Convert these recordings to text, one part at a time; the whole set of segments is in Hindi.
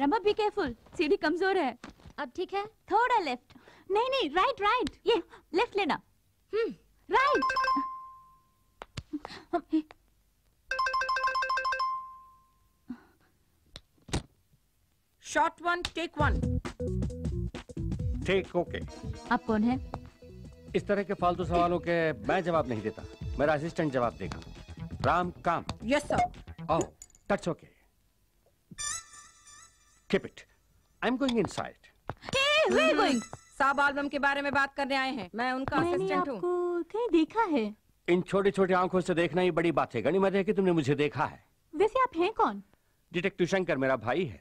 रमा बी केयरफुल सीढ़ी कमजोर है अब ठीक है थोड़ा लेफ्ट नहीं नहीं राइट राइट ये लेफ्ट लेना right short one take one ठीक ओके आप कौन है इस तरह के फालतू सवालों के मैं जवाब नहीं देता मेरा असिस्टेंट जवाब देगा राम काम yes sir oh touch okay Keep it. I'm going inside. Hey, where are you going? साहब आलम के बारे में बात करने आए हैं मैं उनका असिस्टेंट हूँ मैंने आपको कहीं देखा है इन छोटे छोटे आँखों से देखना ही बड़ी बात है गनीमत है कि तुमने मुझे देखा है वैसे आप हैं कौन डिटेक्टिव शंकर मेरा भाई है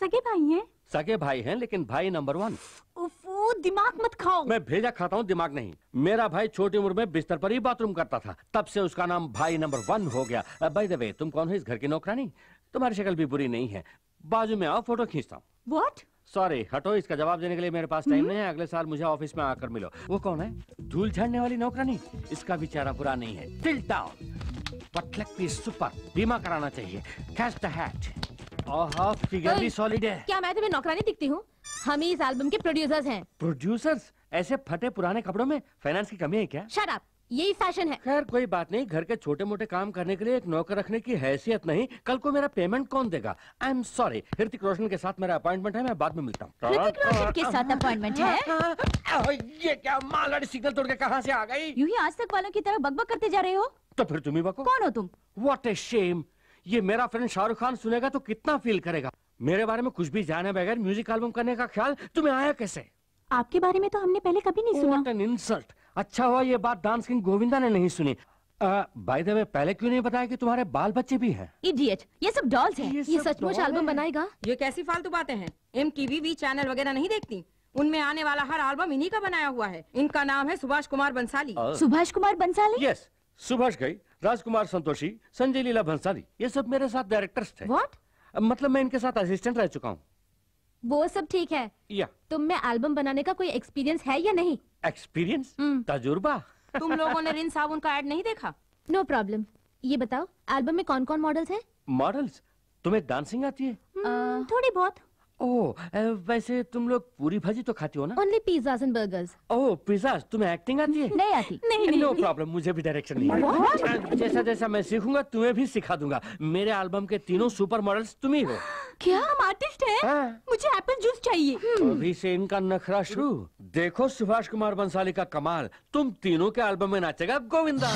सगे भाई हैं सगे भाई हैं लेकिन भाई नंबर वन उफो दिमाग मत खाओ मैं भेजा खाता हूँ दिमाग नहीं मेरा भाई छोटी उम्र में बिस्तर पर ही बाथरूम करता था तब से उसका नाम भाई नंबर वन हो गया बाय द वे तुम कौन हो इस घर की नौकरानी तुम्हारी शक्ल भी बुरी नहीं है बाजू में आओ फोटो खींचता हूँ वॉट सॉरी हटो इसका जवाब देने के लिए मेरे पास टाइम hmm? नहीं है अगले साल मुझे ऑफिस में आकर मिलो वो कौन है धूल झड़ने वाली नौकरानी इसका भी चेहरा बुरा नहीं है टिल पटलक भी सुपर बीमा कराना चाहिए कैच द हैट फिगर भी सॉलिड है क्या मैं तुम्हें नौकरानी दिखती हूँ हम इस एल्बम के प्रोड्यूसर्स हैं प्रोड्यूसर्स ऐसे फटे पुराने कपड़ों में फाइनेंस की कमी है क्या शराब यही फैशन है खैर कोई बात नहीं घर के छोटे मोटे काम करने के लिए एक नौकर रखने की हैसियत नहीं कल को मेरा पेमेंट कौन देगा I am sorry Hrithik Roshan के साथ मेरा अपॉइंटमेंट है मैं बाद में मिलता हूँ के साथ अपॉइंटमेंट है ये क्या मालाड़ी सिग्नल तोड़ के कहाँ ऐसी आ गई यू ही आज तक वालों की तरह बकबक करते जा रहे हो तो फिर तुम्हें बको कौन हो तुम वॉट ए शेम ये मेरा फ्रेंड शाहरुख खान सुनेगा तो कितना फील करेगा मेरे बारे में कुछ भी जाने बगैर म्यूजिक एल्बम करने का ख्याल तुम्हें आया कैसे आपके बारे में तो हमने पहले कभी नहीं सुना इंसल्ट अच्छा हुआ ये बात डांस किंग गोविंदा ने नहीं सुनी बाय द वे पहले क्यों नहीं बताया कि तुम्हारे बाल बच्चे भी हैं इडियट ये सब डॉल्स हैं ये, ये सचमुच एल्बम बनाएगा ये कैसी फालतू बातें हैं एम टीवी चैनल वगैरह नहीं देखती उनमें आने वाला हर एल्बम इन्हीं का बनाया हुआ है इनका नाम है सुभाष कुमार बंसाली सुभाष कुमार बंसाली यस सुभाष गई राजकुमार संतोषी संजय लीला भंसाली ये सब मेरे साथ डायरेक्टर्स थे मतलब मैं इनके साथ असिस्टेंट रह चुका हूँ वो सब ठीक है या तुम में एल्बम बनाने का कोई एक्सपीरियंस है या नहीं एक्सपीरियंस हम्म। तजुर्बा तुम लोगों ने रिन साबुन का एड नहीं देखा नो no प्रॉब्लम ये बताओ एल्बम में कौन कौन मॉडल्स हैं मॉडल्स तुम्हें डांसिंग आती है हम्म, आ... थोड़ी बहुत ओह वैसे तुम लोग पूरी भाजी तो खाती हो ना only pizzas and burgers oh pizzas तुम्हें एक्टिंग आती है नहीं आती नहीं नो प्रॉब्लम मुझे भी डायरेक्शन नहीं जैसा जैसा मैं सीखूंगा तुम्हें भी सिखा दूंगा मेरे एल्बम के तीनों सुपर मॉडल्स तुम ही हो क्या हम आर्टिस्ट हैं हाँ। मुझे एप्पल जूस चाहिए hmm. अभी से इनका नखरा शुरू देखो सुभाष कुमार बंसाली का कमाल तुम तीनों के एल्बम में नाचेगा गोविंदा